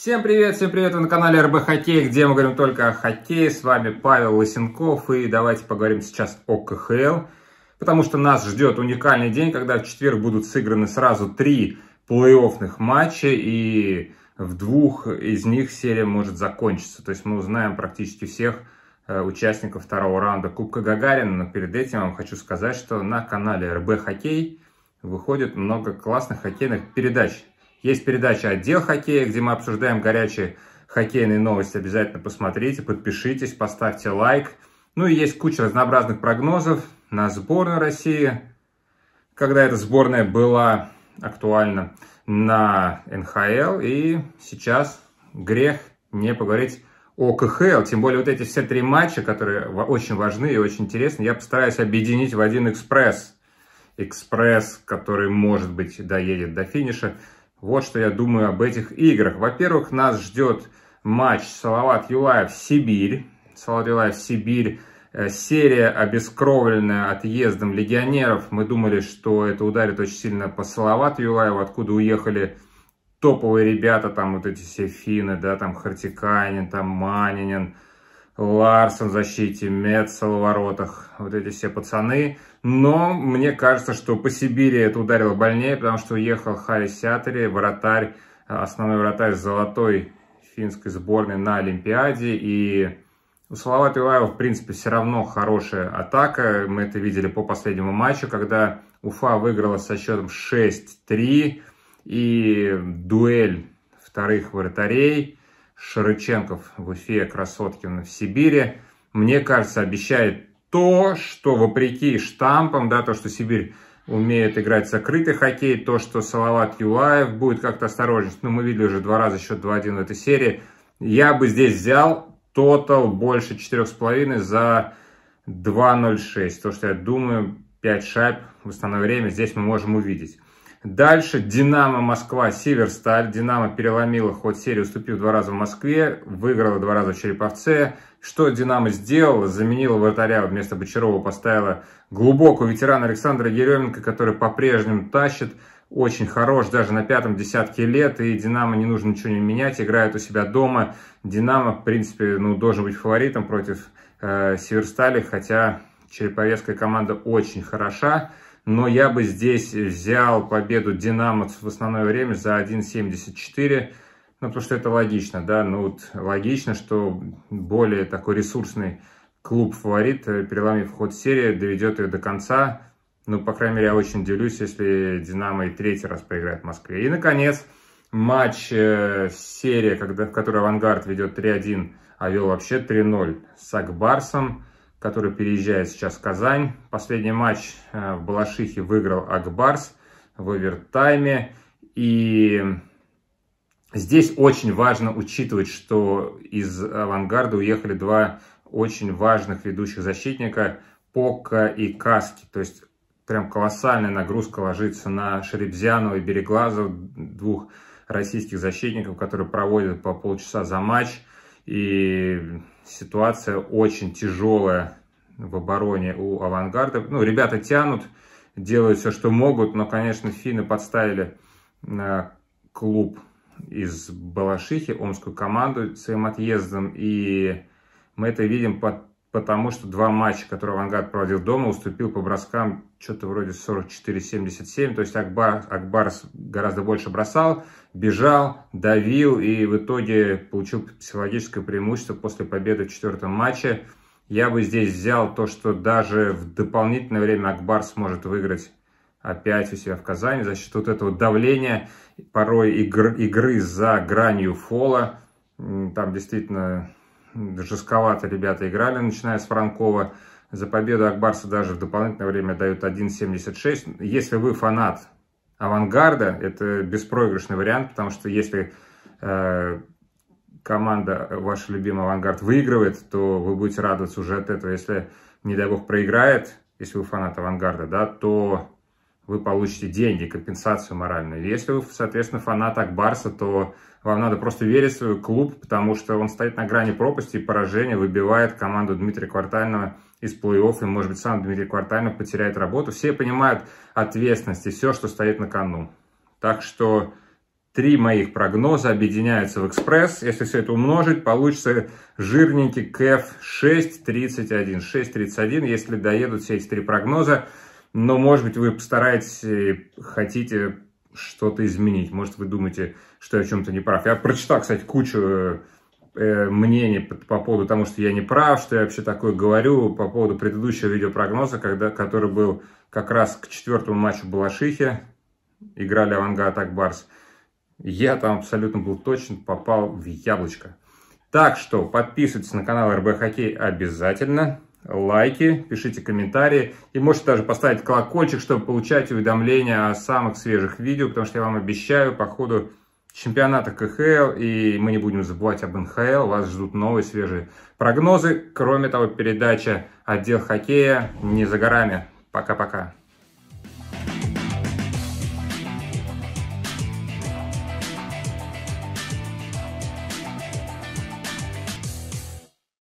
Всем привет, всем привет, вы на канале РБ Хоккей, где мы говорим только о хоккее. С вами Павел Лысенков и давайте поговорим сейчас о КХЛ, потому что нас ждет уникальный день, когда в четверг будут сыграны сразу три плей-оффных матча и в двух из них серия может закончиться. То есть мы узнаем практически всех э, участников второго раунда Кубка Гагарина, но перед этим я вам хочу сказать, что на канале РБ Хоккей выходит много классных хоккейных передач есть передача «Отдел хоккея», где мы обсуждаем горячие хоккейные новости. Обязательно посмотрите, подпишитесь, поставьте лайк. Ну и есть куча разнообразных прогнозов на сборную России, когда эта сборная была актуальна на НХЛ. И сейчас грех не поговорить о КХЛ. Тем более вот эти все три матча, которые очень важны и очень интересны, я постараюсь объединить в один экспресс. Экспресс, который, может быть, доедет до финиша. Вот что я думаю об этих играх. Во-первых, нас ждет матч Салават Юлаев Сибирь. Салават Юлаев Сибирь. Э, серия, обескровленная отъездом легионеров. Мы думали, что это ударит очень сильно по Салават Юлаеву, откуда уехали топовые ребята, там вот эти все финны, да, там Хартиканин, там Манинин, Ларсон в защите, Мецел в воротах, вот эти все пацаны. Но мне кажется, что по Сибири это ударило больнее, потому что уехал Хари Сятери, вратарь, основной вратарь золотой финской сборной на Олимпиаде. И у Салават Юлаева, в принципе, все равно хорошая атака. Мы это видели по последнему матчу, когда Уфа выиграла со счетом 6-3. И дуэль вторых вратарей – Шарыченков в Уфе, Красоткин в Сибири, мне кажется, обещает то, что вопреки штампам, да, то, что Сибирь умеет играть закрытый хоккей, то, что Салават Юлаев будет как-то осторожен, ну, мы видели уже два раза счет 2-1 в этой серии, я бы здесь взял тотал больше 4,5 за 2.06, то, что я думаю, 5 шайб в основное время здесь мы можем увидеть. Дальше Динамо Москва, Северсталь. Динамо переломила ход серии, уступив два раза в Москве, выиграла два раза в Череповце. Что Динамо сделала? Заменила вратаря, вместо Бочарова поставила глубокую ветерана Александра Еременко, который по-прежнему тащит очень хорош даже на пятом десятке лет, и Динамо не нужно ничего не менять, играет у себя дома. Динамо, в принципе, ну, должен быть фаворитом против э, Северстали, хотя череповецкая команда очень хороша но я бы здесь взял победу Динамо в основное время за 1.74, ну, потому что это логично, да, ну, вот логично, что более такой ресурсный клуб-фаворит, э, переломив ход серии, доведет ее до конца, ну, по крайней мере, я очень делюсь, если Динамо и третий раз проиграет в Москве. И, наконец, матч, э, серия, когда, в которой Авангард ведет 3-1, а вел вообще 3-0 с Акбарсом который переезжает сейчас в Казань. Последний матч э, в Балашихе выиграл Акбарс в овертайме. И здесь очень важно учитывать, что из авангарда уехали два очень важных ведущих защитника Пока и Каски. То есть прям колоссальная нагрузка ложится на Шеребзянова и Береглазова, двух российских защитников, которые проводят по полчаса за матч – и ситуация очень тяжелая в обороне у авангарда. Ну, ребята тянут, делают все, что могут, но, конечно, финны подставили э, клуб из Балашихи, омскую команду своим отъездом. И мы это видим по потому что два матча, которые «Авангард» проводил дома, уступил по броскам что-то вроде 44-77. То есть Акбар, Акбарс гораздо больше бросал, бежал, давил и в итоге получил психологическое преимущество после победы в четвертом матче. Я бы здесь взял то, что даже в дополнительное время Акбар сможет выиграть опять у себя в Казани за счет вот этого давления, порой игр, игры за гранью фола. Там действительно жестковато ребята играли, начиная с Франкова. За победу Акбарса даже в дополнительное время дают 1.76. Если вы фанат авангарда, это беспроигрышный вариант, потому что если э, команда, ваша любимая авангард, выигрывает, то вы будете радоваться уже от этого. Если, не дай бог, проиграет, если вы фанат авангарда, да, то вы получите деньги, компенсацию моральную. Если вы, соответственно, фанат Акбарса, то вам надо просто верить в свой клуб, потому что он стоит на грани пропасти и поражения, выбивает команду Дмитрия Квартального из плей-офф, и, может быть, сам Дмитрий Квартальный потеряет работу. Все понимают ответственность и все, что стоит на кону. Так что три моих прогноза объединяются в экспресс. Если все это умножить, получится жирненький КФ 6.31. 6.31, если доедут все эти три прогноза, но, может быть, вы постараетесь, хотите что-то изменить. Может, вы думаете, что я в чем-то не прав. Я прочитал, кстати, кучу э, э, мнений по, по поводу того, что я не прав, что я вообще такое говорю, по поводу предыдущего видеопрогноза, когда, который был как раз к четвертому матчу Балашихи, играли Авангард Акбарс. Я там абсолютно был точен, попал в яблочко. Так что подписывайтесь на канал РБ Хоккей обязательно лайки, пишите комментарии и можете даже поставить колокольчик, чтобы получать уведомления о самых свежих видео, потому что я вам обещаю, по ходу чемпионата КХЛ, и мы не будем забывать об НХЛ, вас ждут новые свежие прогнозы. Кроме того, передача «Отдел хоккея» не за горами. Пока-пока.